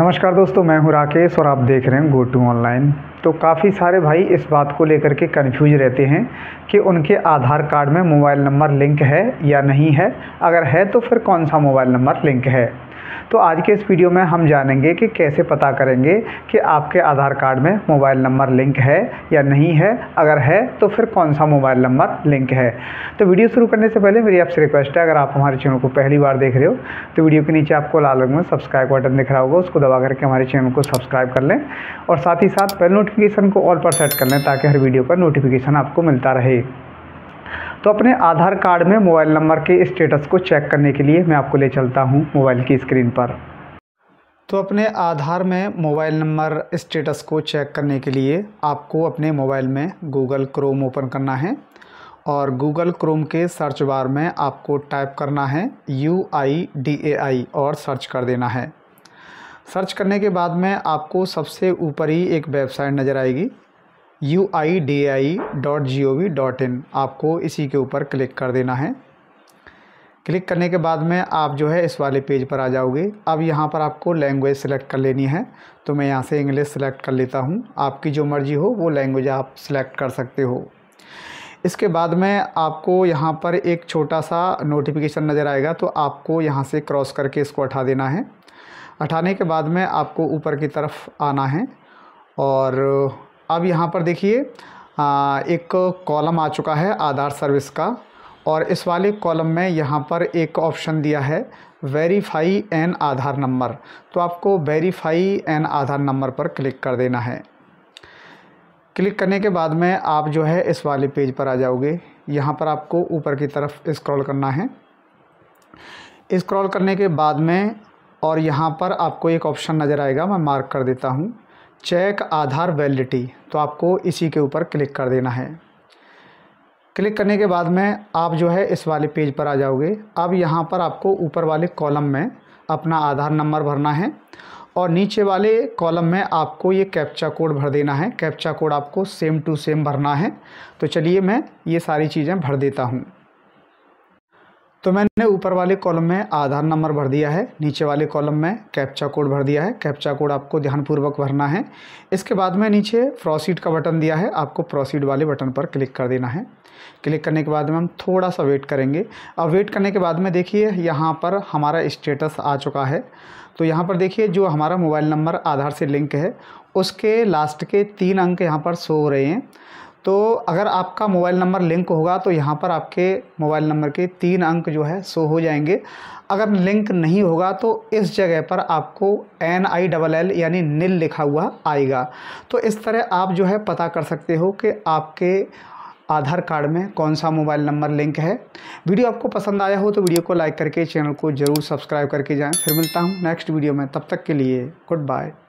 नमस्कार दोस्तों मैं हूं राकेश और आप देख रहे हैं गो टू ऑनलाइन तो काफ़ी सारे भाई इस बात को लेकर के कन्फ्यूज रहते हैं कि उनके आधार कार्ड में मोबाइल नंबर लिंक है या नहीं है अगर है तो फिर कौन सा मोबाइल नंबर लिंक है तो आज के इस वीडियो में हम जानेंगे कि कैसे पता करेंगे कि आपके आधार कार्ड में मोबाइल नंबर लिंक है या नहीं है अगर है तो फिर कौन सा मोबाइल नंबर लिंक है तो वीडियो शुरू करने से पहले मेरी आपसे रिक्वेस्ट है अगर आप हमारे चैनल को पहली बार देख रहे हो तो वीडियो के नीचे आपको लाल रंग में सब्सक्राइब बटन दिख रहा होगा उसको दबा करके हमारे चैनल को सब्सक्राइब कर लें और साथ ही साथ बेल नोटिफिकेशन को ऑल पर सेट कर लें ताकि हर वीडियो का नोटिफिकेशन आपको मिलता रहे तो अपने आधार कार्ड में मोबाइल नंबर के स्टेटस को चेक करने के लिए मैं आपको ले चलता हूँ मोबाइल की स्क्रीन पर तो अपने आधार में मोबाइल नंबर स्टेटस को चेक करने के लिए आपको अपने मोबाइल में गूगल क्रोम ओपन करना है और गूगल क्रोम के सर्च बार में आपको टाइप करना है यू आई डी ए आई और सर्च कर देना है सर्च करने के बाद में आपको सबसे ऊपर ही एक वेबसाइट नज़र आएगी U I D I dot G O V dot in आपको इसी के ऊपर क्लिक कर देना है क्लिक करने के बाद में आप जो है इस वाले पेज पर आ जाओगे अब यहाँ पर आपको लैंग्वेज सेलेक्ट कर लेनी है तो मैं यहाँ से इंग्लिश सेलेक्ट कर लेता हूँ आपकी जो मर्ज़ी हो वो लैंग्वेज आप सिलेक्ट कर सकते हो इसके बाद में आपको यहाँ पर एक छोटा सा नोटिफिकेशन नज़र आएगा तो आपको यहाँ से क्रॉस करके इसको हटा देना है हटाने के बाद में आपको ऊपर की तरफ आना है और अब यहाँ पर देखिए एक कॉलम आ चुका है आधार सर्विस का और इस वाले कॉलम में यहाँ पर एक ऑप्शन दिया है वेरीफाई एन आधार नंबर तो आपको वेरीफाई एन आधार नंबर पर क्लिक कर देना है क्लिक करने के बाद में आप जो है इस वाले पेज पर आ जाओगे यहाँ पर आपको ऊपर की तरफ स्क्रॉल करना है स्क्रॉल करने के बाद में और यहाँ पर आपको एक ऑप्शन नज़र आएगा मैं मार्क कर देता हूँ चेक आधार वैलिडिटी तो आपको इसी के ऊपर क्लिक कर देना है क्लिक करने के बाद में आप जो है इस वाले पेज पर आ जाओगे अब यहाँ पर आपको ऊपर वाले कॉलम में अपना आधार नंबर भरना है और नीचे वाले कॉलम में आपको ये कैप्चा कोड भर देना है कैप्चा कोड आपको सेम टू सेम भरना है तो चलिए मैं ये सारी चीज़ें भर देता हूँ तो मैंने ऊपर वाले कॉलम में आधार नंबर भर दिया है नीचे वाले कॉलम में कैप्चा कोड भर दिया है कैप्चा कोड आपको ध्यानपूर्वक भरना है इसके बाद में नीचे प्रोसीड का बटन दिया है आपको प्रोसीड वाले बटन पर क्लिक कर देना है क्लिक करने के बाद में हम थोड़ा सा वेट करेंगे अब वेट करने के बाद में देखिए यहाँ पर हमारा स्टेटस आ चुका है तो यहाँ पर देखिए जो हमारा मोबाइल नंबर आधार से लिंक है उसके लास्ट के तीन अंक यहाँ पर शो हो रहे हैं तो अगर आपका मोबाइल नंबर लिंक होगा तो यहाँ पर आपके मोबाइल नंबर के तीन अंक जो है सो हो जाएंगे अगर लिंक नहीं होगा तो इस जगह पर आपको एन आई डबल एल यानी निल लिखा हुआ आएगा तो इस तरह आप जो है पता कर सकते हो कि आपके आधार कार्ड में कौन सा मोबाइल नंबर लिंक है वीडियो आपको पसंद आया हो तो वीडियो को लाइक करके चैनल को ज़रूर सब्सक्राइब करके जाएँ फिर मिलता हूँ नेक्स्ट वीडियो में तब तक के लिए गुड बाय